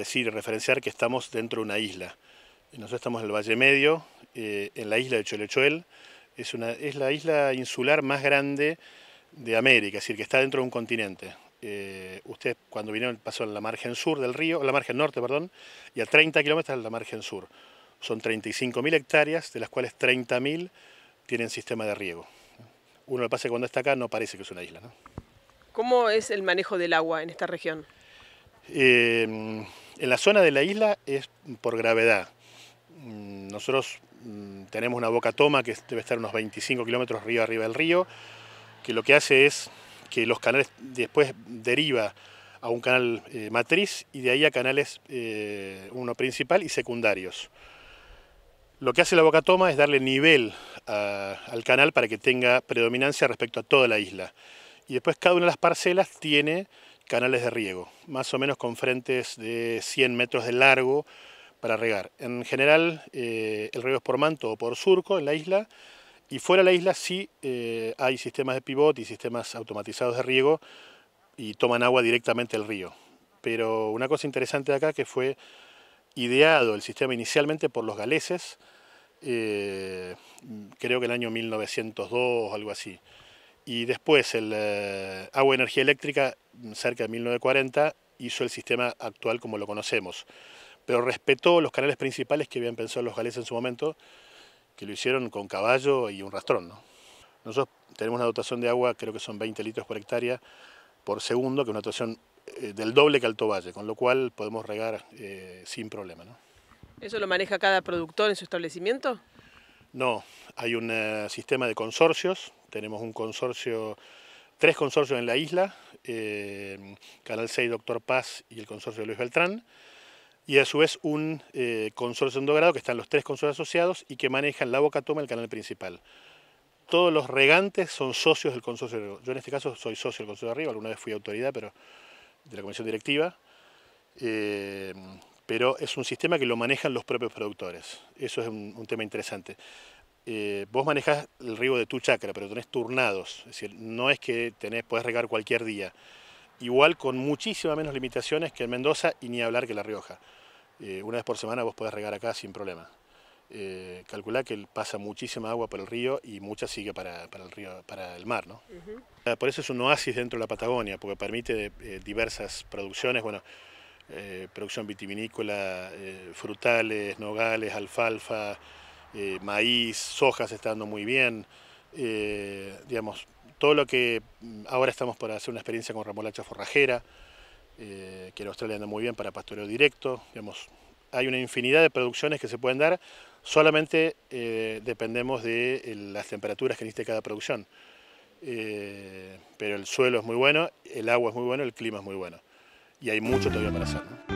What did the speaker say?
decir referenciar que estamos dentro de una isla. Nosotros estamos en el Valle Medio, eh, en la isla de Cholechuel. Es, una, es la isla insular más grande de América, es decir, que está dentro de un continente. Eh, usted cuando vino, pasó en la margen sur del río, la margen norte, perdón, y a 30 kilómetros de la margen sur. Son 35.000 hectáreas, de las cuales 30.000 tienen sistema de riego. Uno le pasa que cuando está acá no parece que es una isla. ¿Cómo es el manejo del agua en esta región? Em, en la zona de la isla es por gravedad. Mm, nosotros mm, tenemos una boca toma que debe estar unos 25 kilómetros río arriba del río, que lo que hace es que los canales después deriva a un canal eh, matriz y de ahí a canales eh, uno principal y secundarios. Lo que hace la boca toma es darle nivel al canal para que tenga predominancia respecto a toda la isla. Y después cada una de las parcelas tiene canales de riego, más o menos con frentes de 100 metros de largo para regar. En general eh, el riego es por manto o por surco en la isla y fuera de la isla sí eh, hay sistemas de pivot y sistemas automatizados de riego y toman agua directamente del río. Pero una cosa interesante acá que fue ideado el sistema inicialmente por los galeses, eh, creo que el año 1902 o algo así. Y después el agua energía eléctrica cerca de 1940, hizo el sistema actual como lo conocemos. Pero respetó los canales principales que habían pensado los galeses en su momento, que lo hicieron con caballo y un rastrón. ¿no? Nosotros tenemos una dotación de agua, creo que son 20 litros por hectárea por segundo, que es una dotación eh, del doble que Alto Valle, con lo cual podemos regar eh, sin problema. ¿Eso lo maneja cada productor en su establecimiento? No, hay un eh, sistema de consorcios, tenemos un consorcio, tres consorcios en la isla, eh, canal 6 Doctor Paz y el consorcio de Luis Beltrán, y a su vez un eh, consorcio de segundo grado que están los tres consorcios asociados y que manejan la Boca Toma, el canal principal. Todos los regantes son socios del consorcio de Yo en este caso soy socio del consorcio de arriba, alguna vez fui autoridad pero de la comisión directiva, eh, pero es un sistema que lo manejan los propios productores. Eso es un tema interesante. Eh, vos manejás el río de tu chacra, pero tenés turnados, es decir, no es que tenés, podés regar cualquier día. Igual con muchísimas menos limitaciones que en Mendoza y ni hablar que La Rioja. Eh, una vez por semana vos podés regar acá sin problema. Eh, que pasa muchísima agua por el río y mucha sigue para, el, río, para el mar. ¿no? Ah, por eso es un oasis dentro de la Patagonia, porque permite eh, diversas producciones, bueno, producción vitivinícola, frutales, nogales, alfalfa, eh, maíz, soja se está dando muy bien, eh, digamos, todo lo que mm, ahora estamos por hacer una experiencia con remolacha forrajera, eh, que en Australia anda muy bien para pastoreo directo, digamos, hay una infinidad de producciones que se pueden dar, solamente dependemos de las temperaturas que necesite cada producción. pero el suelo es muy bueno, el agua es muy bueno, el clima es muy bueno. Y hay mucho todavía para hacer.